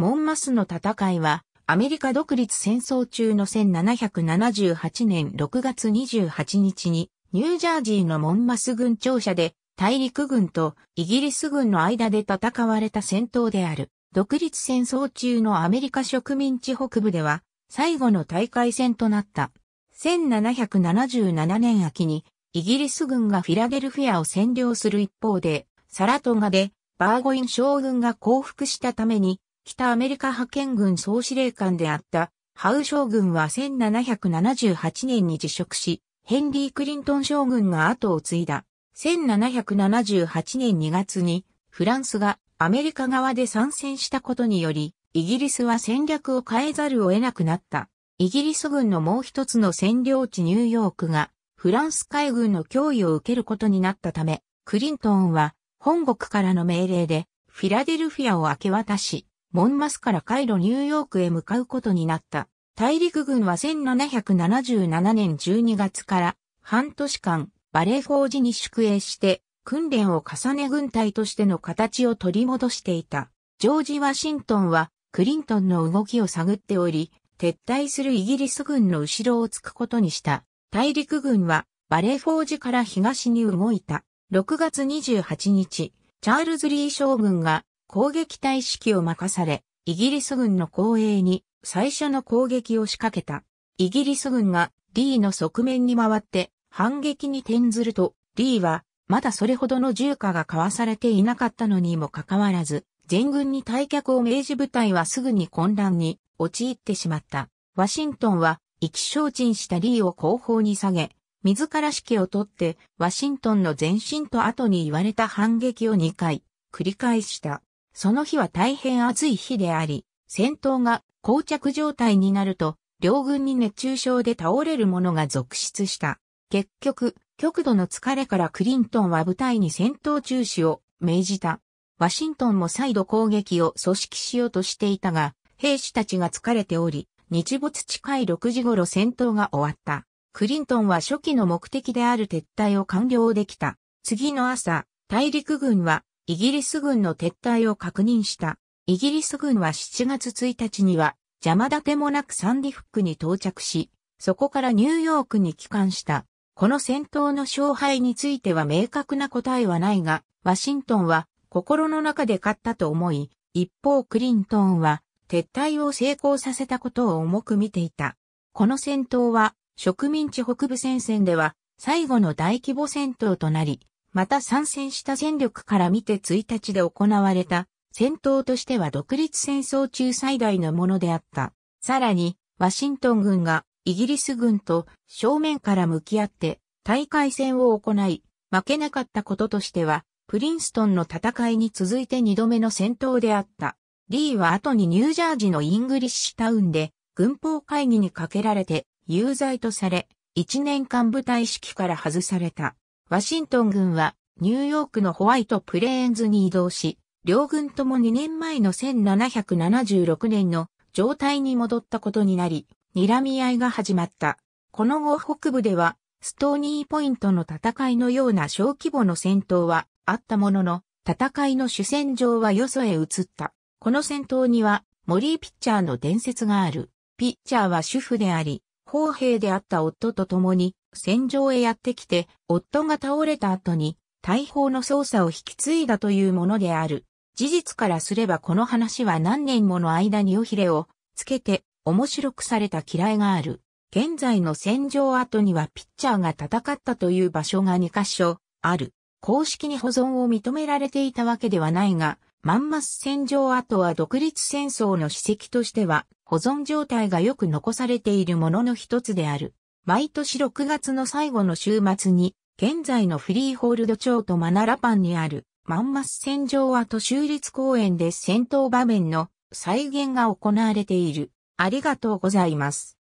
モンマスの戦いは、アメリカ独立戦争中の1778年6月28日に、ニュージャージーのモンマス軍庁舎で、大陸軍とイギリス軍の間で戦われた戦闘である。独立戦争中のアメリカ植民地北部では、最後の大会戦となった。1777年秋に、イギリス軍がフィラデルフィアを占領する一方で、サラトガで、バーゴイン将軍が降伏したために、北アメリカ派遣軍総司令官であったハウ将軍は1778年に辞職し、ヘンリー・クリントン将軍が後を継いだ。1778年2月にフランスがアメリカ側で参戦したことにより、イギリスは戦略を変えざるを得なくなった。イギリス軍のもう一つの占領地ニューヨークがフランス海軍の脅威を受けることになったため、クリントンは本国からの命令でフィラデルフィアを明け渡し、モンマスからカイロニューヨークへ向かうことになった。大陸軍は1777年12月から半年間バレーフォージに宿営して訓練を重ね軍隊としての形を取り戻していた。ジョージ・ワシントンはクリントンの動きを探っており、撤退するイギリス軍の後ろをつくことにした。大陸軍はバレーフォージから東に動いた。6月28日、チャールズ・リー将軍が攻撃隊指揮を任され、イギリス軍の後衛に最初の攻撃を仕掛けた。イギリス軍がリーの側面に回って反撃に転ずると、リーはまだそれほどの重火が交わされていなかったのにもかかわらず、全軍に退却を命じ部隊はすぐに混乱に陥ってしまった。ワシントンは意気消沈したリーを後方に下げ、自ら指揮を取ってワシントンの前進と後に言われた反撃を2回繰り返した。その日は大変暑い日であり、戦闘が膠着状態になると、両軍に熱中症で倒れる者が続出した。結局、極度の疲れからクリントンは部隊に戦闘中止を命じた。ワシントンも再度攻撃を組織しようとしていたが、兵士たちが疲れており、日没近い6時頃戦闘が終わった。クリントンは初期の目的である撤退を完了できた。次の朝、大陸軍はイギリス軍の撤退を確認した。イギリス軍は7月1日には邪魔立てもなくサンディフックに到着し、そこからニューヨークに帰還した。この戦闘の勝敗については明確な答えはないが、ワシントンは心の中で勝ったと思い、一方クリントンは撤退を成功させたことを重く見ていた。この戦闘は植民地北部戦線では最後の大規模戦闘となり、また参戦した戦力から見て1日で行われた戦闘としては独立戦争中最大のものであった。さらに、ワシントン軍がイギリス軍と正面から向き合って大会戦を行い、負けなかったこととしては、プリンストンの戦いに続いて2度目の戦闘であった。リーは後にニュージャージのイングリッシュタウンで軍法会議にかけられて有罪とされ、1年間部隊指揮から外された。ワシントン軍はニューヨークのホワイトプレーンズに移動し、両軍とも2年前の1776年の状態に戻ったことになり、睨み合いが始まった。この後北部では、ストーニーポイントの戦いのような小規模の戦闘はあったものの、戦いの主戦場はよそへ移った。この戦闘には、モリーピッチャーの伝説がある。ピッチャーは主婦であり、砲兵であった夫と共に、戦場へやってきて、夫が倒れた後に、大砲の操作を引き継いだというものである。事実からすればこの話は何年もの間に尾ひれをつけて面白くされた嫌いがある。現在の戦場跡にはピッチャーが戦ったという場所が2カ所ある。公式に保存を認められていたわけではないが、マンマス戦場跡は独立戦争の史跡としては保存状態がよく残されているものの一つである。毎年6月の最後の週末に、現在のフリーホールド町とマナラパンにあるマンマス戦場跡州立公園で戦闘場面の再現が行われている。ありがとうございます。